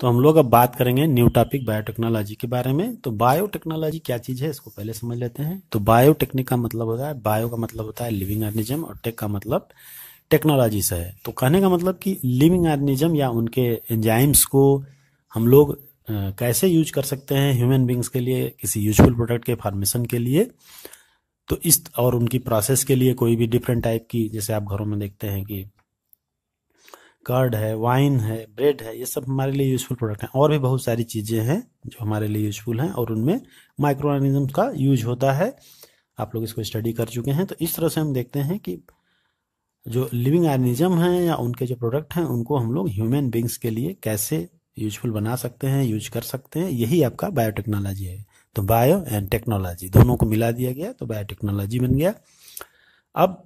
तो हम लोग अब बात करेंगे न्यू टॉपिक बायोटेक्नोलॉजी के बारे में तो बायोटेक्नोलॉजी क्या चीज़ है इसको पहले समझ लेते हैं तो बायोटेक्निक का मतलब होता है बायो का मतलब होता है लिविंग ऑर्गेनिज्म और टेक का मतलब टेक्नोलॉजी से है तो कहने का मतलब कि लिविंग ऑर्गेनिज्म या उनके एंजाइम्स को हम लोग कैसे यूज कर सकते हैं ह्यूमन बींग्स के लिए किसी यूजफुल प्रोडक्ट के फार्मेशन के लिए तो इस और उनकी प्रोसेस के लिए कोई भी डिफरेंट टाइप की जैसे आप घरों में देखते हैं कि कर्ड है वाइन है ब्रेड है ये सब हमारे लिए यूजफुल प्रोडक्ट हैं और भी बहुत सारी चीज़ें हैं जो हमारे लिए यूजफुल हैं और उनमें माइक्रो ऑर्गेनिज्म का यूज होता है आप लोग इसको स्टडी कर चुके हैं तो इस तरह से हम देखते हैं कि जो लिविंग ऑर्गेनिज्म हैं या उनके जो प्रोडक्ट हैं उनको हम लोग ह्यूमन बींग्स के लिए कैसे यूजफुल बना सकते हैं यूज कर सकते हैं यही आपका बायोटेक्नोलॉजी है तो बायो एंड टेक्नोलॉजी दोनों को मिला दिया गया तो बायोटेक्नोलॉजी बन गया अब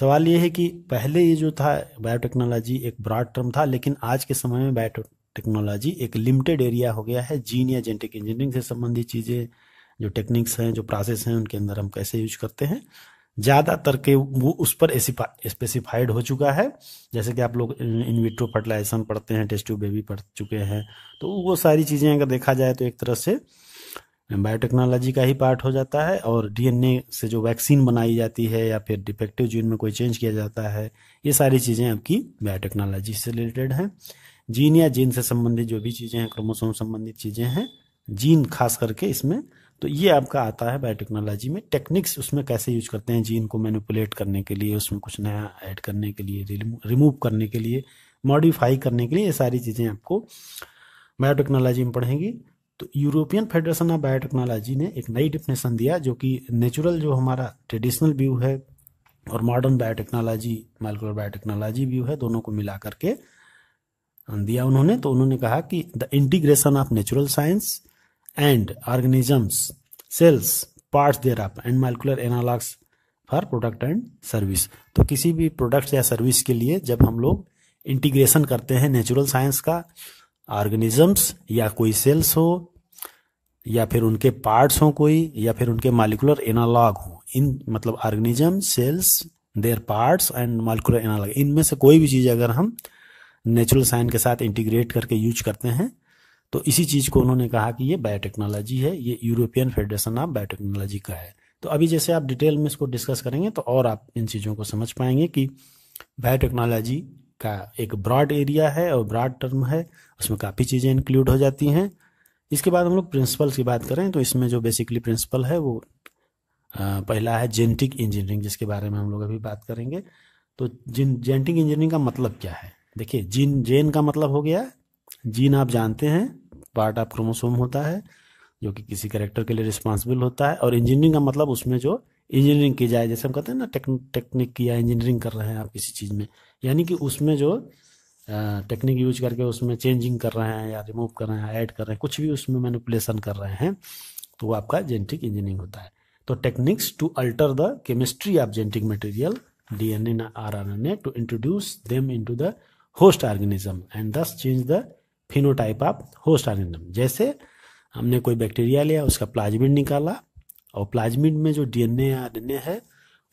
सवाल ये है कि पहले ये जो था बायोटेक्नोलॉजी एक ब्रॉड टर्म था लेकिन आज के समय में बायोटेक्नोलॉजी टेक्नोलॉजी एक लिमिटेड एरिया हो गया है जीन या जेनेटिक इंजीनियरिंग से संबंधित चीज़ें जो टेक्निक्स हैं जो प्रोसेस हैं उनके अंदर हम कैसे यूज करते हैं ज़्यादातर के वो उस पर स्पेसिफाइड हो चुका है जैसे कि आप लोग इनविट्रो फर्टिलाइजेशन पढ़ते हैं टेस्ट ट्यूब बेबी पढ़ चुके हैं तो वो सारी चीज़ें अगर देखा जाए तो एक तरह से बायोटेक्नोलॉजी का ही पार्ट हो जाता है और डीएनए से जो वैक्सीन बनाई जाती है या फिर डिफेक्टिव जीन में कोई चेंज किया जाता है ये सारी चीज़ें आपकी बायोटेक्नोलॉजी से रिलेटेड हैं जीन या जीन से संबंधित जो भी चीज़ें हैं क्रोमोसोम संबंधित चीज़ें हैं जीन खास करके इसमें तो ये आपका आता है बायोटेक्नोलॉजी में टेक्निक्स उसमें कैसे यूज करते हैं जीन को मैनिपुलेट करने के लिए उसमें कुछ नया ऐड करने के लिए रिमूव करने के लिए मॉडिफाई करने के लिए ये सारी चीज़ें आपको बायोटेक्नोलॉजी में पढ़ेंगी तो यूरोपियन फेडरेशन ऑफ बायोटेक्नोलॉजी ने एक नई डिफिनेशन दिया जो कि नेचुरल जो हमारा ट्रेडिशनल व्यू है और modern biotechnology molecular biotechnology view है दोनों को मिला करके दिया उन्होंने तो उन्होंने कहा कि the integration of natural science and organisms cells parts their up and molecular analogs for product and service तो किसी भी प्रोडक्ट या सर्विस के लिए जब हम लोग इंटीग्रेशन करते हैं नेचुरल साइंस का ऑर्गेनिजम्स या कोई सेल्स हो या फिर उनके पार्ट्स हों कोई या फिर उनके मालिकुलर एनालॉग हों इन मतलब organism cells their parts and molecular analog इनमें से कोई भी चीज़ अगर हम नेचुरल साइन के साथ इंटीग्रेट करके यूज करते हैं तो इसी चीज़ को उन्होंने कहा कि ये बायोटेक्नोलॉजी है ये यूरोपियन फेडरेशन ऑफ बायोटेक्नोलॉजी का है तो अभी जैसे आप डिटेल में इसको डिस्कस करेंगे तो और आप इन चीज़ों को समझ पाएंगे कि बायोटेक्नोलॉजी का एक ब्रॉड एरिया है और ब्रॉड टर्म है उसमें काफ़ी चीज़ें इंक्लूड हो जाती हैं इसके बाद हम लोग प्रिंसिपल्स की बात करें तो इसमें जो बेसिकली प्रिंसिपल है वो पहला है जेनेटिक इंजीनियरिंग जिसके बारे में हम लोग अभी बात करेंगे तो जिन जेनेटिक इंजीनियरिंग का मतलब क्या है देखिए जीन जेन का मतलब हो गया जीन आप जानते हैं पार्ट ऑफ क्रोमोसोम होता है जो कि किसी करेक्टर के लिए रिस्पॉन्सिबल होता है और इंजीनियरिंग का मतलब उसमें जो इंजीनियरिंग की जाए जैसे हम कहते हैं ना टेक्न टेक्निक की या इंजीनियरिंग कर रहे हैं आप किसी चीज़ में यानी कि उसमें जो टेक्निक यूज करके उसमें चेंजिंग कर रहे हैं या रिमूव कर रहे हैं ऐड कर रहे हैं कुछ भी उसमें मैनिपुलेशन कर रहे हैं तो वो आपका जेनेटिक इंजीनियरिंग होता है तो techniques to alter the chemistry of genetic material DNA or R N A to introduce them to the host organism and thus change the phenotype of host organism जैसे हमने कोई बैक्टीरिया लिया उसका plasmid निकाला और प्लाज्मिड में जो DNA RNA है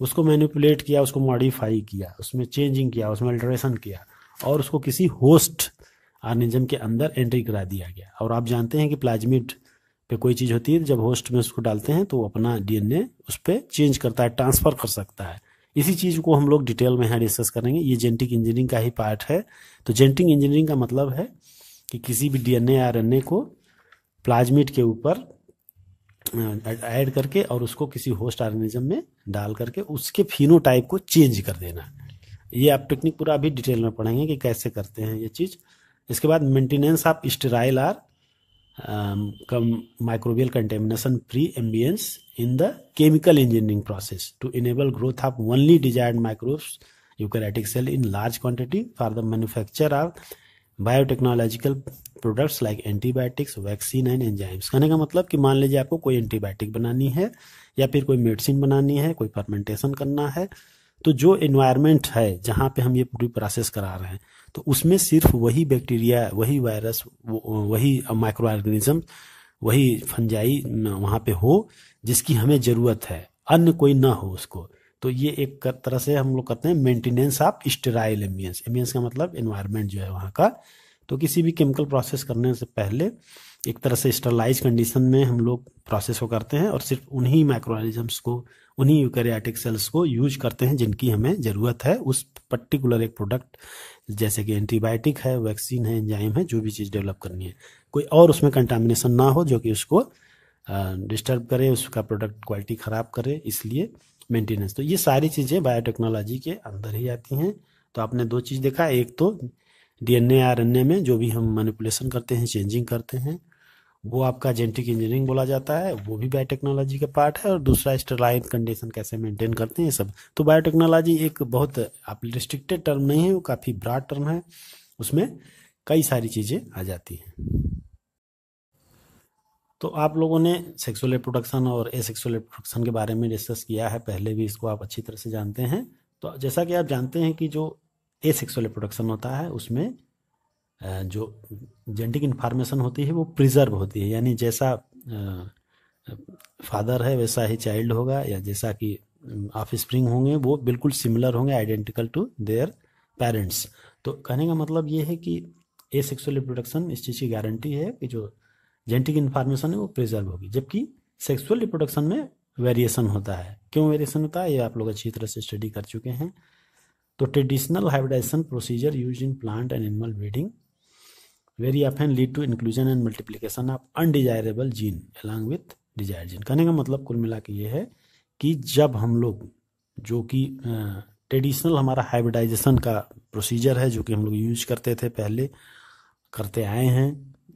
उसको मैनिपुलेट किया उसको मॉडिफाई किया उसमें चेंजिंग किया उसमें अल्ट्रेशन किया और उसको किसी होस्ट आर्निजम के अंदर एंट्री करा दिया गया और आप जानते हैं कि प्लाज्मिड पे कोई चीज़ होती है जब होस्ट में उसको डालते हैं तो वो अपना डीएनए उस पर चेंज करता है ट्रांसफ़र कर सकता है इसी चीज़ को हम लोग डिटेल में यहाँ डिस्कस करेंगे ये जेंटिक इंजीनियरिंग का ही पार्ट है तो जेंटिक इंजीनियरिंग का मतलब है कि किसी भी डीएनए आरएनए को प्लाज्मिड के ऊपर ऐड करके और उसको किसी होस्ट ऑर्गेनिज्म में डाल करके उसके टाइप को चेंज कर देना ये आप टेक्निक पूरा अभी डिटेल में पढ़ेंगे कि कैसे करते हैं ये चीज़ इसके बाद maintenance of sterile or come microbial contamination free ambience in the chemical engineering process to enable growth of only desired microbes eukaryotic cell in large quantity for the manufacture of biotechnological products like antibiotics vaccine and enzymes कहने का मतलब कि मान लीजिए आपको कोई antibiotic बनानी है या फिर कोई मेडिसिन बनानी है कोई फर्मेंटेशन करना है तो जो इन्वायरमेंट है जहाँ पे हम ये पूरी प्रोसेस करा रहे हैं तो उसमें सिर्फ वही बैक्टीरिया वही वायरस वही माइक्रो ऑर्गेनिज्म वही फंजाई वहाँ पे हो जिसकी हमें ज़रूरत है अन्य कोई ना हो उसको तो ये एक तरह से हम लोग करते हैं maintenance of sterile ambience ambience का मतलब इन्वायरमेंट जो है वहाँ का तो किसी भी केमिकल प्रोसेस करने से पहले एक तरह से स्टरलाइज कंडीशन में हम लोग प्रोसेस को करते हैं और सिर्फ उन्हीं माइक्रोनिजम्स को उन्हीं यूकैरियोटिक सेल्स को यूज करते हैं जिनकी हमें ज़रूरत है उस पर्टिकुलर एक प्रोडक्ट जैसे कि एंटीबायोटिक है वैक्सीन है एंजाइम है जो भी चीज़ डेवलप करनी है कोई और उसमें कंटामिनेशन ना हो जो कि उसको डिस्टर्ब करे उसका प्रोडक्ट क्वालिटी ख़राब करे इसलिए मेंटेनेंस तो ये सारी चीज़ें बायोटेक्नोलॉजी के अंदर ही आती हैं तो आपने दो चीज़ देखा एक तो डीएनए आरएनए में जो भी हम मैनिपुलेशन करते हैं चेंजिंग करते हैं वो आपका जेनेटिक इंजीनियरिंग बोला जाता है वो भी बायोटेक्नोलॉजी का पार्ट है और दूसरा स्टरलाइन कंडीशन कैसे मेंटेन करते हैं ये सब तो बायोटेक्नोलॉजी एक बहुत आप रिस्ट्रिक्टेड टर्म नहीं है वो काफ़ी ब्रॉड टर्म है उसमें कई सारी चीज़ें आ जाती हैं तो आप लोगों ने सेक्सुअल रिप्रोडक्शन और ए सेक्सुअल रिप्रोडक्शन के बारे में डिस्कस किया है पहले भी इसको आप अच्छी तरह से जानते हैं तो जैसा कि आप जानते हैं कि जो ए सेक्सुअल रिप्रोडक्शन होता है उसमें जो जेंटिक इन्फॉर्मेशन होती है वो प्रिजर्व होती है यानी जैसा फादर है वैसा ही चाइल्ड होगा या जैसा कि ऑफ स्प्रिंग होंगे वो बिल्कुल सिमिलर होंगे आइडेंटिकल टू देयर पेरेंट्स तो कहने का मतलब ये है कि ए सेक्सुअल रिप्रोडक्शन इस चीज़ की गारंटी है कि जो जेनेटिक इन्फॉर्मेशन है वो प्रिजर्व होगी जबकि सेक्सुअल रिप्रोडक्शन में वेरिएशन होता है क्यों वेरिएशन होता है ये आप लोग अच्छी तरह से स्टडी कर चुके हैं तो traditional hybridization procedure use in plant and animal breeding very often lead to inclusion and multiplication of undesirable gene along with desire gene कहने का मतलब कुल मिला के ये है कि जब हम लोग जो कि ट्रेडिशनल हमारा हाइब्रिडाइजेशन का प्रोसीजर है जो कि हम लोग यूज करते थे पहले करते आए हैं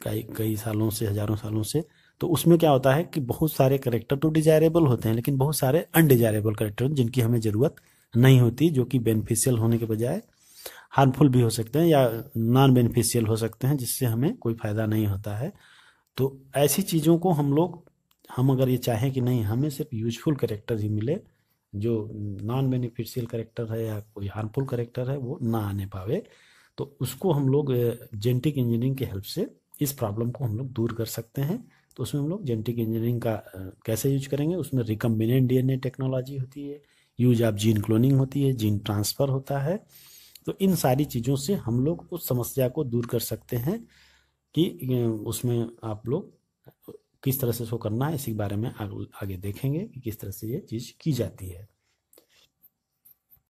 कई कई सालों से हजारों सालों से तो उसमें क्या होता है कि बहुत सारे करेक्टर तो डिजायरेबल होते हैं लेकिन बहुत सारे अनडिजायरेबल करेक्टर जिनकी हमें ज़रूरत नहीं होती जो कि बेनिफिशियल होने के बजाय हार्मफुल भी हो सकते हैं या नॉन बेनिफिशियल हो सकते हैं जिससे हमें कोई फ़ायदा नहीं होता है तो ऐसी चीज़ों को हम लोग हम अगर ये चाहें कि नहीं हमें सिर्फ यूजफुल करेक्टर ही मिले जो नॉन बेनिफिशियल करेक्टर है या कोई हार्मफुल करेक्टर है वो ना आने पावे तो उसको हम लोग जेनेटिक इंजीनियरिंग की हेल्प से इस प्रॉब्लम को हम लोग दूर कर सकते हैं तो उसमें हम लोग जेनेटिक इंजीनियरिंग का कैसे यूज करेंगे उसमें रिकम्बिनेंट डीएनए टेक्नोलॉजी होती है यूज ऑफ जीन क्लोनिंग होती है जीन ट्रांसफ़र होता है तो इन सारी चीज़ों से हम लोग उस समस्या को दूर कर सकते हैं कि उसमें आप लोग किस तरह से इसको करना है इसी के बारे में आगे देखेंगे कि किस तरह से ये चीज़ की जाती है